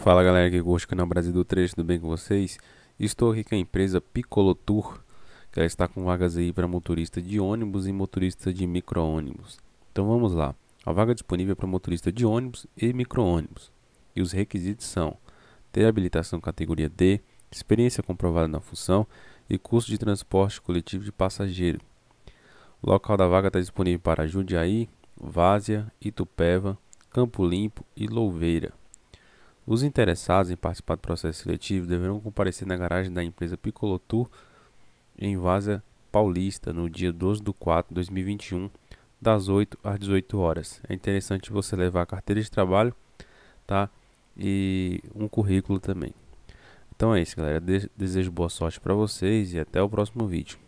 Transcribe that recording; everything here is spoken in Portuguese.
Fala galera que curte canal Brasil do Trecho, tudo bem com vocês? Estou aqui com a empresa Picolotour, que ela está com vagas aí para motorista de ônibus e motorista de micro-ônibus. Então vamos lá, a vaga é disponível para motorista de ônibus e micro-ônibus. E os requisitos são ter habilitação categoria D, experiência comprovada na função e custo de transporte coletivo de passageiro. O local da vaga está disponível para Jundiaí, Várzea, Itupeva, Campo Limpo e Louveira. Os interessados em participar do processo seletivo deverão comparecer na garagem da empresa Picolotur em Vaza Paulista no dia 12 de 4 de 2021, das 8 às 18 horas. É interessante você levar a carteira de trabalho, tá? E um currículo também. Então é isso, galera. desejo boa sorte para vocês e até o próximo vídeo.